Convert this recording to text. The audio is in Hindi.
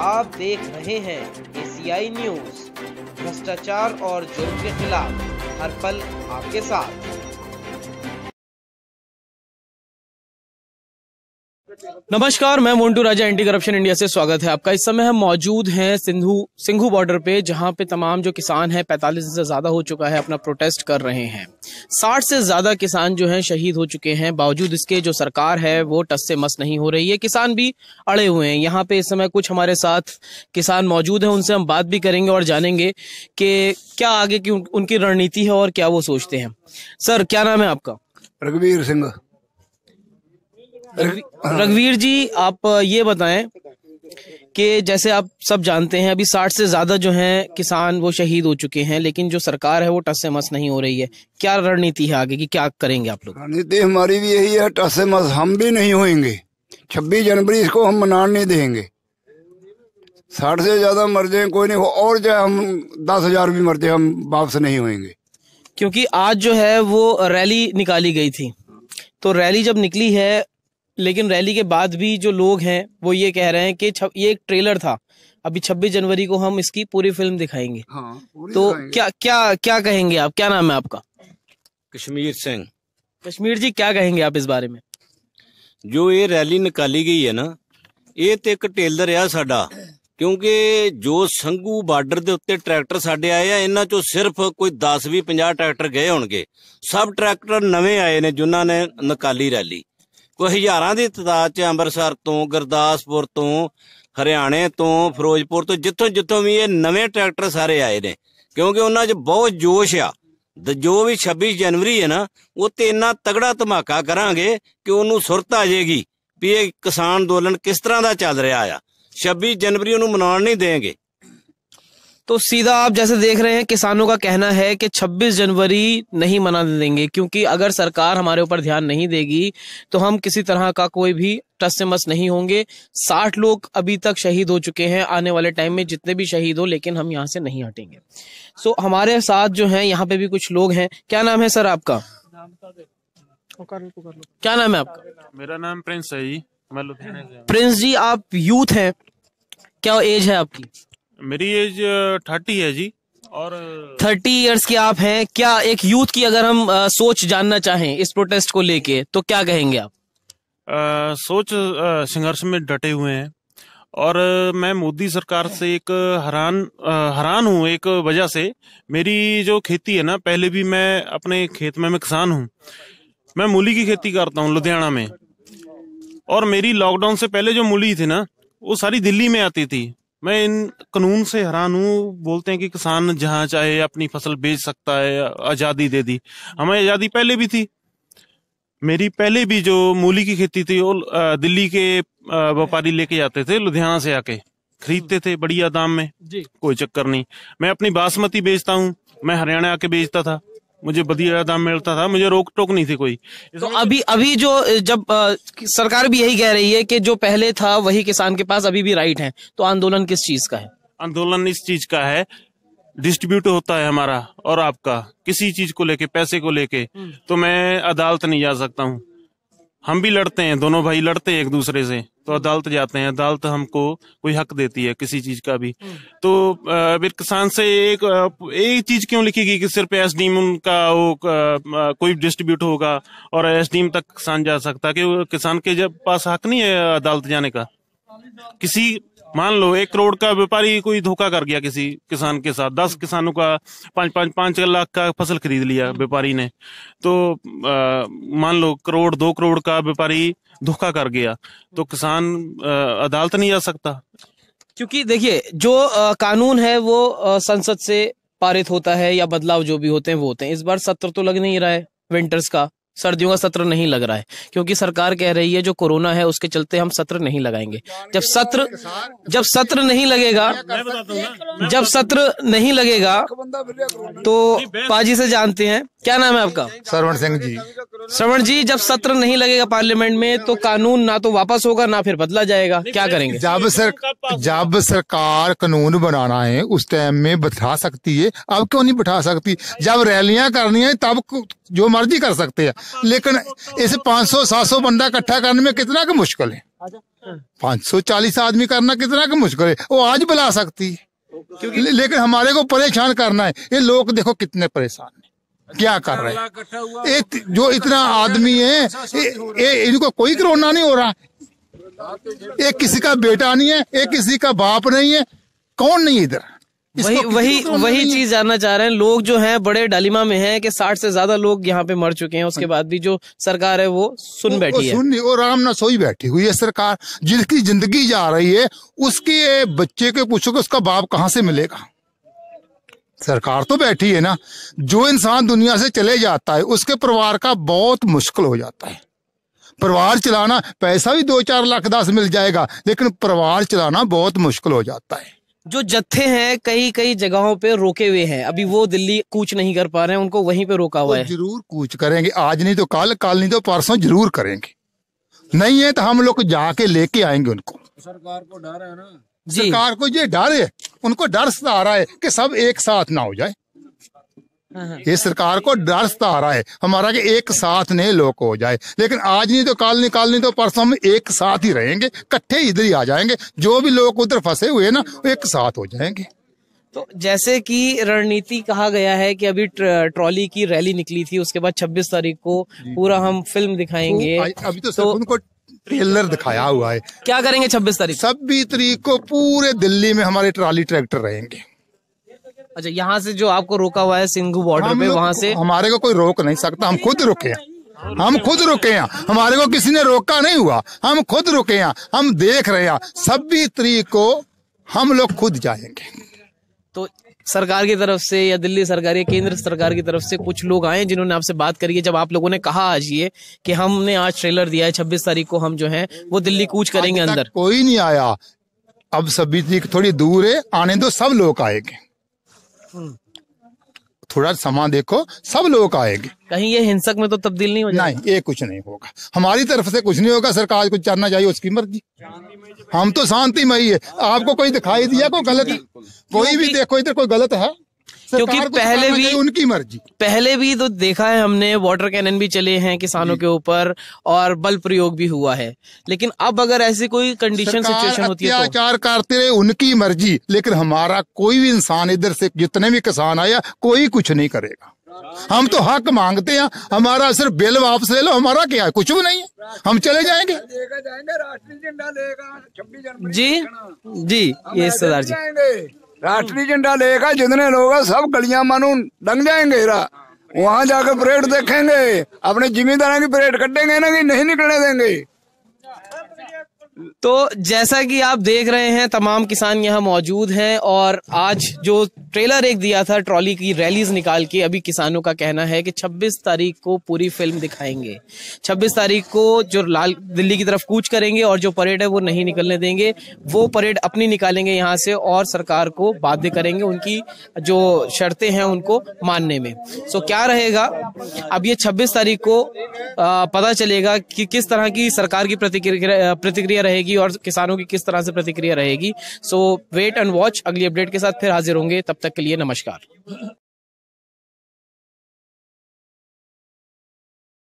आप देख रहे हैं एसीआई न्यूज भ्रष्टाचार और जुर्म के खिलाफ हर पल आपके साथ नमस्कार मैं Montu Raja anti corruption India से स्वागत है आपका इस समय हम मौजूद हैं सिंधु सिंघू बॉर्डर पे जहां पे तमाम जो किसान हैं पैंतालीस से ज्यादा हो चुका है अपना प्रोटेस्ट कर रहे हैं साठ से ज्यादा किसान जो हैं शहीद हो चुके हैं बावजूद इसके जो सरकार है वो टस से मस नहीं हो रही है किसान भी अड़े हुए हैं यहाँ पे इस समय कुछ हमारे साथ किसान मौजूद है उनसे हम बात भी करेंगे और जानेंगे कि क्या आगे की उनकी रणनीति है और क्या वो सोचते हैं सर क्या नाम है आपका रघुवीर सिंह रघुवीर हाँ। जी आप ये बताएं कि जैसे आप सब जानते हैं अभी साठ से ज्यादा जो हैं किसान वो शहीद हो चुके हैं लेकिन जो सरकार है वो टस से मस नहीं हो रही है क्या रणनीति है आगे की क्या करेंगे आप लोग रणनीति हमारी भी यही है टस से मस हम भी नहीं होंगे छब्बीस जनवरी इसको हम मनाने नहीं देंगे साठ से ज्यादा मर जाए कोई नहीं हो और चाहे हम दस हजार भी मर जाए हम वापस नहीं होंगे क्योंकि आज जो है वो रैली निकाली गई थी तो रैली जब निकली है लेकिन रैली के बाद भी जो लोग हैं वो ये कह रहे हैं कि ये एक ट्रेलर था अभी छब्बीस जनवरी को हम इसकी पूरी फिल्म दिखाएंगे हाँ, पूरी तो दिखाएंगे। क्या क्या क्या कहेंगे आप क्या नाम है आपका कश्मीर सिंह कश्मीर जी क्या कहेंगे आप इस बारे में जो ये रैली निकाली गई है ना ये तो एक ਟੇਲਰ है साडा क्योंकि जो संघू बार्डर के ਉੱਤੇ ट्रैक्टर ਸਾਡੇ आए हैं इन्हों चो सिर्फ कोई दस भी पाँ ट्रैक्टर गए हो सब ट्रैक्टर नवे आए ने जिन्होंने निकाली रैली ਕੋ ਹਜ਼ਾਰਾਂ ਦੀ ਤਦਾਦ 'ਚ ਅੰਮ੍ਰਿਤਸਰ ਤੋਂ ਗੁਰਦਾਸਪੁਰ ਤੋਂ ਹਰਿਆਣੇ ਤੋਂ ਫਿਰੋਜ਼ਪੁਰ ਤੋਂ ਜਿੱਥੋਂ ਜਿੱਥੋਂ ਵੀ ਇਹ ਨਵੇਂ ਟਰੈਕਟਰ ਸਾਰੇ ਆਏ ਨੇ ਕਿਉਂਕਿ ਉਹਨਾਂ 'ਚ ਬਹੁਤ ਜੋਸ਼ ਆ ਜੋ ਵੀ 26 ਜਨਵਰੀ ਹੈ ਨਾ ਉਹ ਤੇ ਇੰਨਾ ਤਗੜਾ ਧਮਾਕਾ ਕਰਾਂਗੇ ਕਿ ਉਹਨੂੰ ਸੁਰਤ ਆ ਜਾਏਗੀ ਵੀ ਇਹ ਕਿਸਾਨ ਅੰਦੋਲਨ ਕਿਸ ਤਰ੍ਹਾਂ ਦਾ ਚੱਲ ਰਿਹਾ ਆ 26 ਜਨਵਰੀ ਨੂੰ ਮਨਾਉਣ ਨਹੀਂ ਦੇਣਗੇ तो सीधा आप जैसे देख रहे हैं किसानों का कहना है कि 26 जनवरी नहीं मना देंगे क्योंकि अगर सरकार हमारे ऊपर ध्यान नहीं देगी तो हम किसी तरह का कोई भी टस से मस नहीं होंगे साठ लोग अभी तक शहीद हो चुके हैं आने वाले टाइम में जितने भी शहीद हो लेकिन हम यहाँ से नहीं हटेंगे सो हमारे साथ जो है यहाँ पे भी कुछ लोग हैं क्या नाम है सर आपका क्या नाम है आपका मेरा नाम प्रिंस है प्रिंस जी आप यूथ हैं क्या एज है आपकी मेरी एज थर्टी है जी और थर्टी इयर्स के आप हैं क्या एक यूथ की अगर हम आ, सोच जानना चाहें इस प्रोटेस्ट को लेके तो क्या कहेंगे आप आ, सोच संघर्ष में डटे हुए हैं और मैं मोदी सरकार से एक हैरान हैरान हूँ एक वजह से मेरी जो खेती है ना पहले भी मैं अपने खेत में मैं किसान हूँ मैं मूली की खेती करता हूँ लुधियाना में और मेरी लॉकडाउन से पहले जो मूली थी ना वो सारी दिल्ली में आती थी मैं इन कानून से हैरान हूँ बोलते हैं कि किसान जहाँ चाहे अपनी फसल बेच सकता है आज़ादी दे दी हमें आज़ादी पहले भी थी मेरी पहले भी जो मूली की खेती थी वो दिल्ली के व्यापारी लेके जाते थे लुधियाना से आके खरीदते थे बढ़िया दाम में कोई चक्कर नहीं मैं अपनी बासमती बेचता हूँ मैं हरियाणा आके बेचता था मुझे बढ़िया दाम मिलता था मुझे रोक टोक नहीं थी कोई तो अभी अभी जो जब आ, सरकार भी यही कह रही है कि जो पहले था वही किसान के पास अभी भी राइट है तो आंदोलन किस चीज का है आंदोलन इस चीज का है डिस्ट्रीब्यूट होता है हमारा और आपका किसी चीज को लेके पैसे को लेके हम्म। तो मैं अदालत नहीं जा सकता हूँ हम भी लड़ते हैं दोनों भाई लड़ते हैं एक दूसरे से तो अदालत जाते हैं अदालत हमको कोई हक देती है किसी चीज का भी हम्म। तो फिर किसान से एक एक चीज क्यों लिखी गई कि सिर्फ एस डी उनका वो कोई डिस्ट्रीब्यूट होगा और एस डी तक किसान जा सकता कि किसान के जब पास हक नहीं है अदालत जाने का किसी मान लो एक करोड़ का व्यापारी कोई धोखा कर गया किसी किसान के साथ दस किसानों का पांच पांच पांच लाख का फसल खरीद लिया व्यापारी ने तो आ, मान लो करोड़ दो करोड़ का व्यापारी धोखा कर गया तो किसान आ, अदालत नहीं जा सकता क्योंकि देखिए जो आ, कानून है वो आ, संसद से पारित होता है या बदलाव जो भी होते हैं वो होते हैं इस बार सत्र तो लग नहीं रहा है विंटर्स का सर्दियों का सत्र नहीं लग रहा है क्योंकि सरकार कह रही है जो कोरोना है उसके चलते हम सत्र नहीं लगाएंगे जब सत्र जब सत्र नहीं लगेगा जब सत्र नहीं लगेगा तो पाजी से जानते हैं क्या नाम है आपका श्रवण सिंह जी श्रवण जी जब सत्र नहीं लगेगा पार्लियामेंट में तो कानून ना तो वापस होगा ना फिर बदला जाएगा क्या करेंगे जब सर जब सरकार कानून बनाना है उस टाइम में बैठा सकती है अब क्यों नहीं बैठा सकती जब रैलियां करनी है तब जो मर्जी कर सकते हैं लेकिन इस 500-700 बंदा इकट्ठा करने में कितना का मुश्किल है पाँच सौ चालीस आदमी करना कितना का मुश्किल है वो आज बुला सकती है लेकिन हमारे को परेशान करना है ये लोग देखो कितने परेशान क्या कर रहे हैं एक जो इतना आदमी है ए, इनको कोई कोरोना नहीं हो रहा एक किसी का बेटा नहीं है एक हाँ। किसी का बाप नहीं है कौन नहीं इधर वही वही वही चीज जानना चाह रहे हैं लोग जो हैं बड़े डालिमा में हैं कि साठ से ज्यादा लोग यहाँ पे मर चुके हैं उसके बाद भी जो सरकार है वो सुन बैठी है सुन और आराम ना सोई बैठी हुई है सरकार जिसकी जिंदगी जा रही है उसके बच्चे के पूछो कि उसका बाप कहाँ से मिलेगा सरकार तो बैठी है ना जो इंसान दुनिया से चले जाता है उसके परिवार का बहुत मुश्किल हो जाता है परिवार चलाना पैसा भी दो चार लाख दस मिल जाएगा लेकिन परिवार चलाना बहुत मुश्किल हो जाता है जो जत्थे हैं कई कई जगहों पे रोके हुए हैं अभी वो दिल्ली कूच नहीं कर पा रहे हैं उनको वहीं पे रोका हुआ है जरूर कूच करेंगे आज नहीं तो कल कल नहीं तो परसों जरूर करेंगे नहीं है तो हम लोग जाके लेके आएंगे उनको सरकार को डर है ना सरकार को ये डर है उनको डर सता आ रहा है कि सब एक साथ ना हो जाए हाँ, हाँ। ये सरकार को डर सता आ रहा है हमारा कि एक साथ नहीं लोग हो जाए लेकिन आज नहीं तो कल नहीं कल नहीं तो परसों हम एक साथ ही रहेंगे कट्ठे इधर ही आ जाएंगे जो भी लोग उधर फंसे हुए ना वो एक साथ हो जाएंगे तो जैसे कि रणनीति कहा गया है कि अभी ट्रॉली की रैली निकली थी उसके बाद 26 तारीख को पूरा हम फिल्म दिखाएंगे तो अभी तो, तो उनको ट्रेलर दिखाया हुआ है क्या करेंगे छब्बीस तारीख छब्बीस तारीख को पूरे दिल्ली में हमारे ट्राली ट्रैक्टर रहेंगे अच्छा यहाँ से जो आपको रोका हुआ है सिंघु बॉर्डर पे वहाँ से हमारे को कोई रोक नहीं सकता हम खुद रुके हैं हम खुद रुके हैं हमारे को किसी ने रोका नहीं हुआ हम खुद रुके हैं हम देख रहे हैं छब्बीस तारीख को हम लोग खुद जाएंगे तो सरकार की तरफ से या दिल्ली सरकार या केंद्र सरकार की तरफ से कुछ लोग आए जिन्होंने आपसे बात करी है जब आप लोगों ने कहा आज ये कि हमने आज ट्रेलर दिया है छब्बीस तारीख को हम जो है वो दिल्ली कूच करेंगे अंदर कोई नहीं आया अब सभी थोड़ी दूर है आने दो सब लोग आएंगे हम्म। थोड़ा समा देखो सब लोग आएंगे कहीं ये हिंसक में तो तब्दील नहीं हो जाएगा नहीं ये कुछ नहीं होगा हमारी तरफ से कुछ नहीं होगा सरकार कुछ जानना चाहिए उसकी मर्जी हम तो शांतिमयी है आपको कोई दिखाई दिया कोई गलत कोई भी देखो इधर कोई गलत है क्योंकि तो पहले भी उनकी मर्जी पहले भी तो देखा है हमने वाटर कैनन भी चले हैं किसानों के ऊपर और बल प्रयोग भी हुआ है लेकिन अब अगर ऐसी कोई कंडीशन सिचुएशन होती है तो- अत्याचार तो, करते रहे उनकी मर्जी लेकिन हमारा कोई भी इंसान इधर से जितने भी किसान आया कोई कुछ नहीं करेगा हम तो हक मांगते हैं हमारा सिर्फ बिल वापस ले लो हमारा क्या है कुछ भी नहीं है हम चले जाएंगे जी जी ये सरदार जी ਰਾਸ਼ਟਰੀ ਝੰਡਾ ਲੈ ਕੇ ਜਿੰਨੇ ਲੋਕ ਆ ਸਭ ਗਲੀਆਂ ਮਾਨੂੰ ਡੰਗ ਜਾਣਗੇ ਰਾ ਉਹਾਂ ਜਾ ਕੇ ਪਰੇਡ ਦੇਖਣਗੇ ਆਪਣੇ ਜ਼ਿਮੀਦਾਰਾਂ ਦੀ ਪਰੇਡ ਕੱਢਣਗੇ ਨਾ ਕਿ ਨਹੀਂ ਨਿਕਲਣ ਦੇਣਗੇ तो जैसा कि आप देख रहे हैं तमाम किसान यहाँ मौजूद हैं और आज जो ट्रेलर एक दिया था ट्रॉली की रैलीज निकाल के अभी किसानों का कहना है कि 26 तारीख को पूरी फिल्म दिखाएंगे 26 तारीख को जो लाल दिल्ली की तरफ कूच करेंगे और जो परेड है वो नहीं निकलने देंगे वो परेड अपनी निकालेंगे यहाँ से और सरकार को बाध्य करेंगे उनकी जो शर्तें हैं उनको मानने में सो क्या रहेगा अब ये छब्बीस तारीख को पता चलेगा कि किस तरह की सरकार की प्रतिक्रिया प्रतिक्रिया रहेगी और किसानों की किस तरह से प्रतिक्रिया रहेगी सो वेट एंड वॉच अगली अपडेट के साथ फिर हाजिर होंगे तब तक के लिए नमस्कार